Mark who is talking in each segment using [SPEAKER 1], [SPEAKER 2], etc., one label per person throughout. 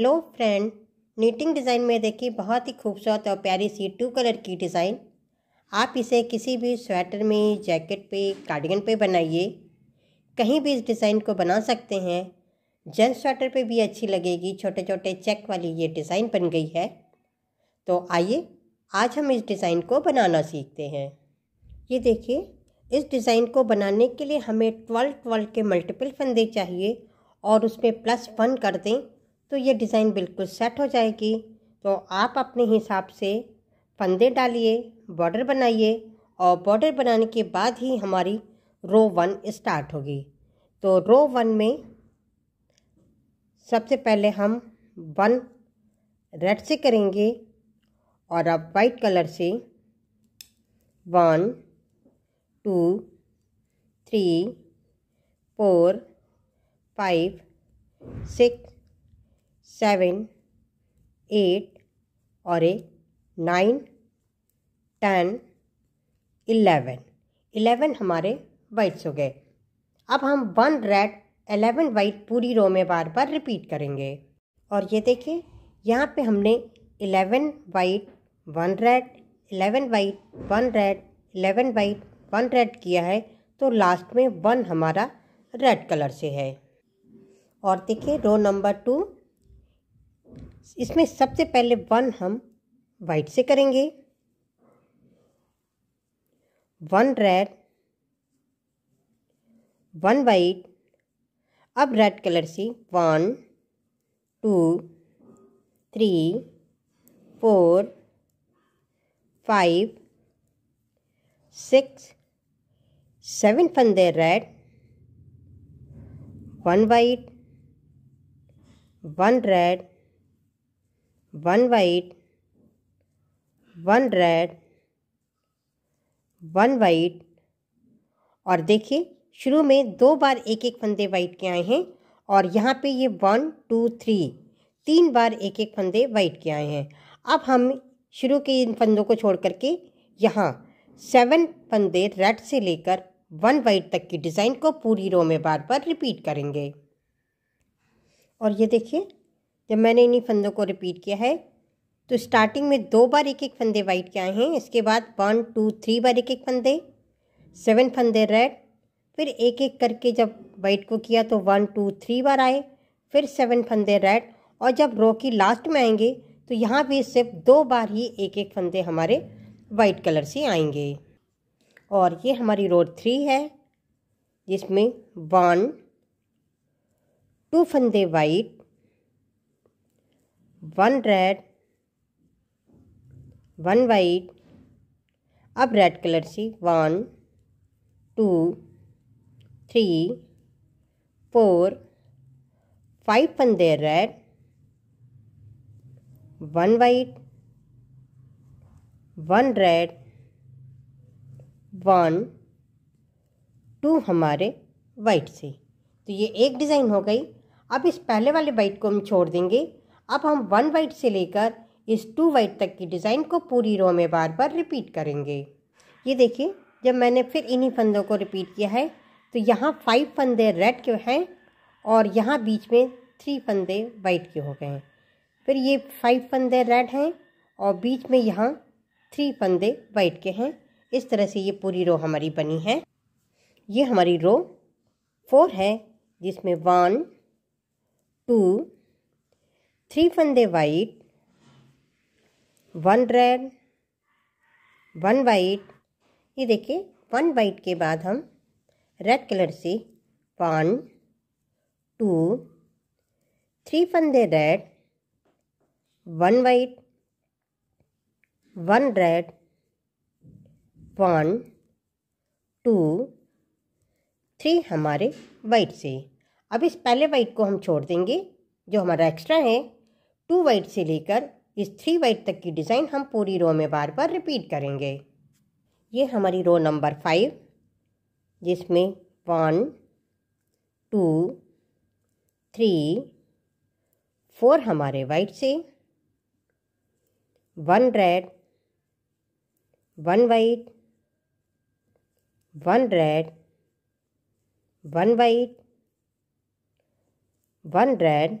[SPEAKER 1] hello friend knitting design में देखिए बहुत ही खूबसूरत और प्यारी सी टू कलर की डिज़ाइन आप इसे किसी भी स्वेटर में जैकेट पे कार्डिगन पे बनाइए कहीं भी इस डिज़ाइन को बना सकते हैं जेंट्स स्वेटर पे भी अच्छी लगेगी छोटे छोटे चेक वाली ये डिज़ाइन बन गई है तो आइए आज हम इस डिज़ाइन को बनाना सीखते हैं ये देखिए इस डिज़ाइन को बनाने के लिए हमें ट्वेल्व ट्वेल्व के मल्टीपल फंदे चाहिए और उसमें प्लस वन कर दें तो ये डिज़ाइन बिल्कुल सेट हो जाएगी तो आप अपने हिसाब से फंदे डालिए बॉर्डर बनाइए और बॉर्डर बनाने के बाद ही हमारी रो वन स्टार्ट होगी तो रो वन में सबसे पहले हम वन रेड से करेंगे और अब वाइट कलर से one two three four five six seven eight और ए नाइन टेन इलेवन इलेवन हमारे वाइट्स हो गए अब हम वन रेड एलेवन वाइट पूरी रो में बार बार रिपीट करेंगे और ये देखिए यहाँ पे हमने eleven white one red eleven white one red eleven white one red किया है तो लास्ट में वन हमारा रेड कलर से है और देखिए रो नंबर टू इसमें सबसे पहले वन हम वाइट से करेंगे वन रेड वन वाइट अब रेड कलर से one two three four five six seven फंदे red one white one red one white one red one white और देखिए शुरू में दो बार एक एक फंदे वाइट के आए हैं और यहाँ पे ये वन टू थ्री तीन बार एक एक फंदे वाइट के आए हैं अब हम शुरू के इन फंदों को छोड़ करके यहाँ सेवन फंदे रेड से लेकर वन वाइट तक की डिज़ाइन को पूरी रो में बार बार रिपीट करेंगे और ये देखिए जब मैंने इन्हीं फंदों को रिपीट किया है तो स्टार्टिंग में दो बार एक एक फंदे वाइट के आए हैं इसके बाद वन टू थ्री बार एक एक फंदे सेवन फंदे रेड फिर एक एक करके जब वाइट को किया तो वन टू थ्री बार आए फिर सेवन फंदे रेड और जब रो की लास्ट में आएंगे तो यहाँ भी सिर्फ दो बार ही एक एक फंदे हमारे वाइट कलर से आएंगे और ये हमारी रो थ्री है जिसमें वन टू फंदे white one red one white अब रेड कलर से one two three four five पंदे red one white one red one two हमारे वाइट से तो ये एक डिज़ाइन हो गई अब इस पहले वाले वाइट को हम छोड़ देंगे अब हम वन वाइट से लेकर इस टू वाइट तक की डिज़ाइन को पूरी रो में बार बार रिपीट करेंगे ये देखिए जब मैंने फिर इन्हीं फंदों को रिपीट किया है तो यहाँ फाइव फंदे रेड के हैं और यहाँ बीच में थ्री फंदे वाइट के हो गए हैं फिर ये फाइव फंदे रेड हैं और बीच में यहाँ थ्री फंदे वाइट के हैं इस तरह से ये पूरी रो हमारी बनी है ये हमारी रो फोर है जिसमें वन टू थ्री फंदे white one red one white ये देखिए वन वाइट के बाद हम रेड कलर से वन टू थ्री फंदे red one white one red one two three हमारे वाइट से अब इस पहले वाइट को हम छोड़ देंगे जो हमारा एक्स्ट्रा है टू वाइट से लेकर इस थ्री वाइट तक की डिज़ाइन हम पूरी रो में बार बार रिपीट करेंगे ये हमारी रो नंबर फाइव जिसमें वन टू थ्री फोर हमारे वाइट से one red one white one red one white one red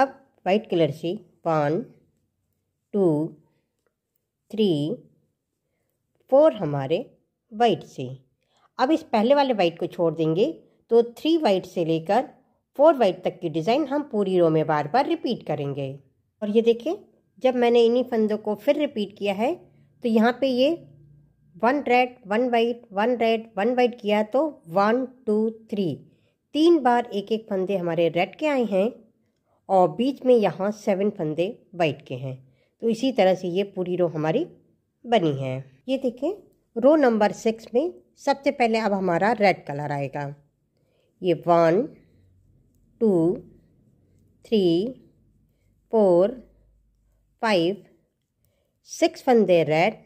[SPEAKER 1] अब वाइट कलर से वन टू थ्री फोर हमारे वाइट से अब इस पहले वाले वाइट को छोड़ देंगे तो थ्री वाइट से लेकर फोर वाइट तक की डिज़ाइन हम पूरी रो में बार बार रिपीट करेंगे और ये देखें जब मैंने इन्हीं फंदों को फिर रिपीट किया है तो यहाँ पे ये one red one white one red one white किया तो वन टू थ्री तीन बार एक एक फंदे हमारे रेड के आए हैं और बीच में यहाँ सेवन फंदे बैठ के हैं तो इसी तरह से ये पूरी रो हमारी बनी है ये देखें रो नंबर सिक्स में सबसे पहले अब हमारा रेड कलर आएगा ये one two three four five six फंदे red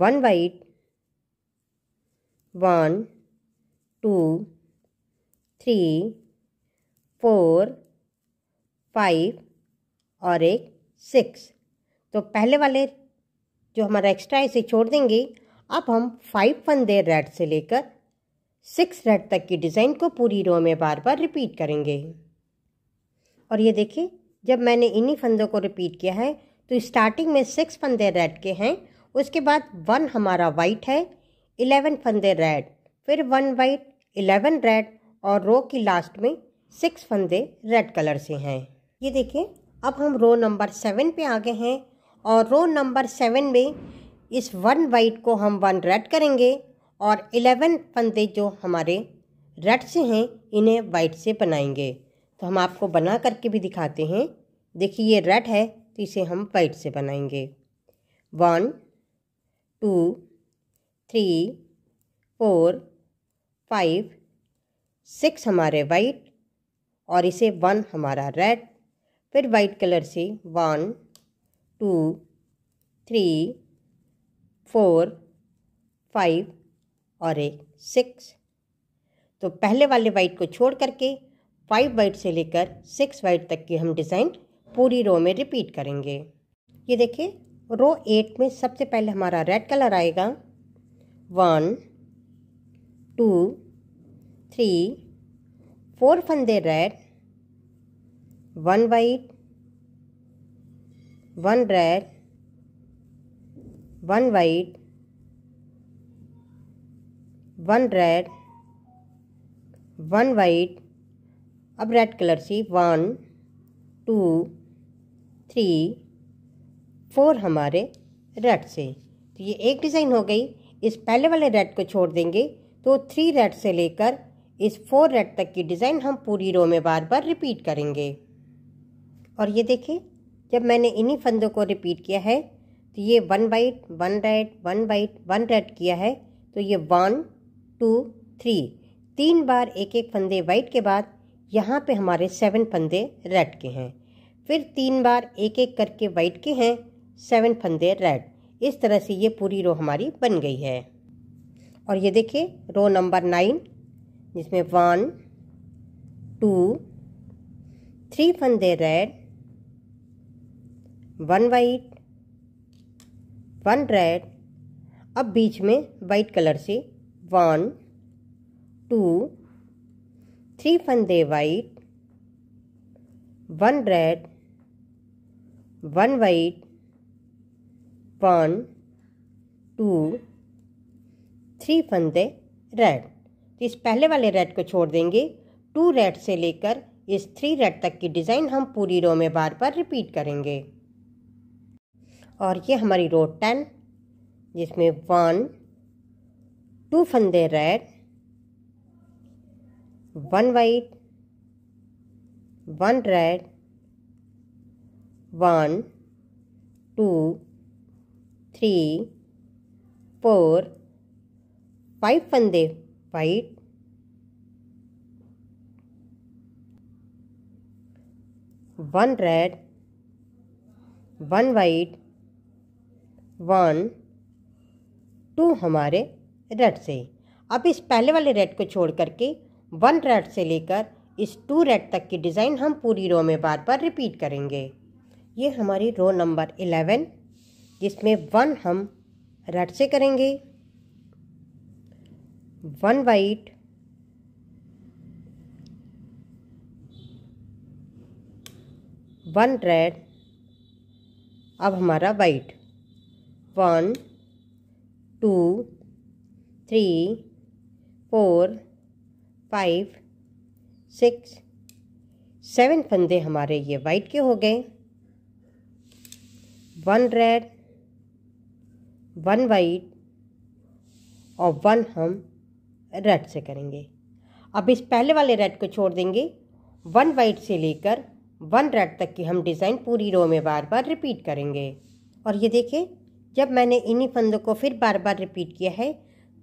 [SPEAKER 1] one white one two three four five और एक सिक्स तो पहले वाले जो हमारा एक्स्ट्रा है इसे छोड़ देंगे अब हम फाइव फंदे रेड से लेकर सिक्स रेड तक की डिज़ाइन को पूरी रो में बार बार रिपीट करेंगे और ये देखिए जब मैंने इन्हीं फंदों को रिपीट किया है तो स्टार्टिंग में सिक्स फंदे रेड के हैं उसके बाद वन हमारा वाइट है इलेवन फंदे रेड फिर वन वाइट इलेवन रेड और रो की लास्ट में सिक्स फंदे रेड कलर से हैं ये देखिए अब हम रो नंबर सेवन पे आ गए हैं और रो नंबर सेवन में इस वन वाइट को हम वन रेड करेंगे और इलेवन फंदे जो हमारे रेड से हैं इन्हें वाइट से बनाएंगे तो हम आपको बना करके भी दिखाते हैं देखिए ये रेड है तो इसे हम वाइट से बनाएंगे one two three four five six हमारे वाइट और इसे वन हमारा रेड फिर वाइट कलर से one two three four five और एक सिक्स तो पहले वाले वाइट को छोड़ करके फाइव वाइट से लेकर सिक्स वाइट तक की हम डिज़ाइन पूरी रो में रिपीट करेंगे ये देखिए रो एट में सबसे पहले हमारा रेड कलर आएगा वन टू थ्री फोर फंदे red one white one red one white one red one white अब रेड कलर से वन टू थ्री फोर हमारे रेड से तो ये एक डिज़ाइन हो गई इस पहले वाले रेड को छोड़ देंगे तो थ्री रेड से लेकर इस फोर रेड तक की डिज़ाइन हम पूरी रो में बार बार रिपीट करेंगे और ये देखिए जब मैंने इन्हीं फंदों को रिपीट किया है तो ये one white one red one white one red किया है तो ये वन टू थ्री तीन बार एक एक फंदे वाइट के बाद यहाँ पे हमारे सेवन फंदे रेड के हैं फिर तीन बार एक एक करके वाइट के हैं सेवन फंदे रेड इस तरह से ये पूरी रो हमारी बन गई है और ये देखिए रो नंबर नाइन जिसमें वन टू थ्री फंदे red one white one red अब बीच में वाइट कलर से वन टू थ्री फंदे white one red one white one two three फंदे रेड तो इस पहले वाले रेड को छोड़ देंगे टू रेड से लेकर इस थ्री रेड तक की डिज़ाइन हम पूरी रो में बार बार रिपीट करेंगे और ये हमारी रोड टेन जिसमें वन टू फंदे red one white one red one two three four five फंदे white one red one white one two हमारे रेड से अब इस पहले वाले रेड को छोड़ करके वन रेड से लेकर इस टू रेड तक की डिज़ाइन हम पूरी रो में बार बार रिपीट करेंगे ये हमारी रो नंबर इलेवन जिसमें वन हम रेड से करेंगे वन वाइट वन रेड अब हमारा white one two three four five six seven फंदे हमारे ये वाइट के हो गए वन रेड वन वाइट और वन हम रेड से करेंगे अब इस पहले वाले रेड को छोड़ देंगे वन वाइट से लेकर वन रेड तक की हम डिज़ाइन पूरी रो में बार बार रिपीट करेंगे और ये देखें जब मैंने इन्हीं फंदों को फिर बार बार रिपीट किया है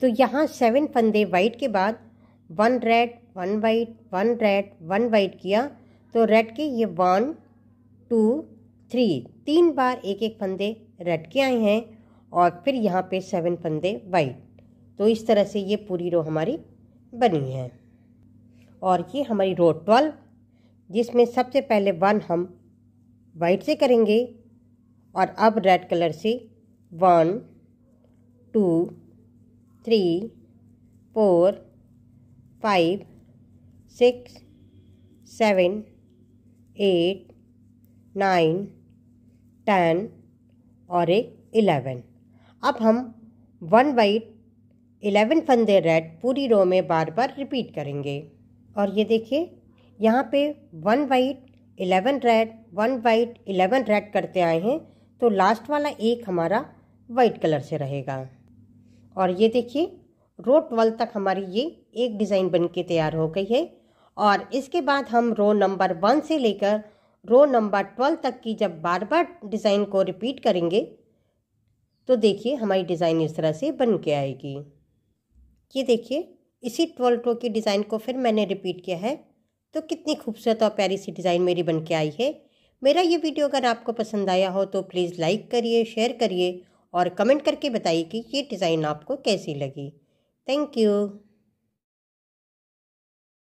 [SPEAKER 1] तो यहाँ सेवन फंदे वाइट के बाद one red one white one red one white किया तो रेड के ये वन टू थ्री तीन बार एक एक फंदे रेड के आए हैं और फिर यहाँ पे सेवन फंदे वाइट तो इस तरह से ये पूरी रो हमारी बनी है और ये हमारी रो ट्वेल्व जिसमें सबसे पहले वन हम वाइट से करेंगे और अब रेड कलर से one two three four five six seven eight nine ten और एक इलेवन अब हम वन बाई इलेवन फंदे रेड पूरी रो में बार बार रिपीट करेंगे और ये देखिए यहाँ पे one white eleven red one white eleven red करते आए हैं तो लास्ट वाला एक हमारा वाइट कलर से रहेगा और ये देखिए रोट ट्वेल्व तक हमारी ये एक डिज़ाइन बन के तैयार हो गई है और इसके बाद हम रो नंबर वन से लेकर रो नंबर ट्वेल्व तक की जब बार बार डिज़ाइन को रिपीट करेंगे तो देखिए हमारी डिज़ाइन इस तरह से बन के आएगी ये देखिए इसी ट्वेल्व रो की डिज़ाइन को फिर मैंने रिपीट किया है तो कितनी खूबसूरत और प्यारी सी डिज़ाइन मेरी बन के आई है मेरा ये वीडियो अगर आपको पसंद आया हो तो प्लीज़ लाइक करिए शेयर करिए और कमेंट करके बताइए कि ये डिज़ाइन आपको कैसी लगी थैंक यू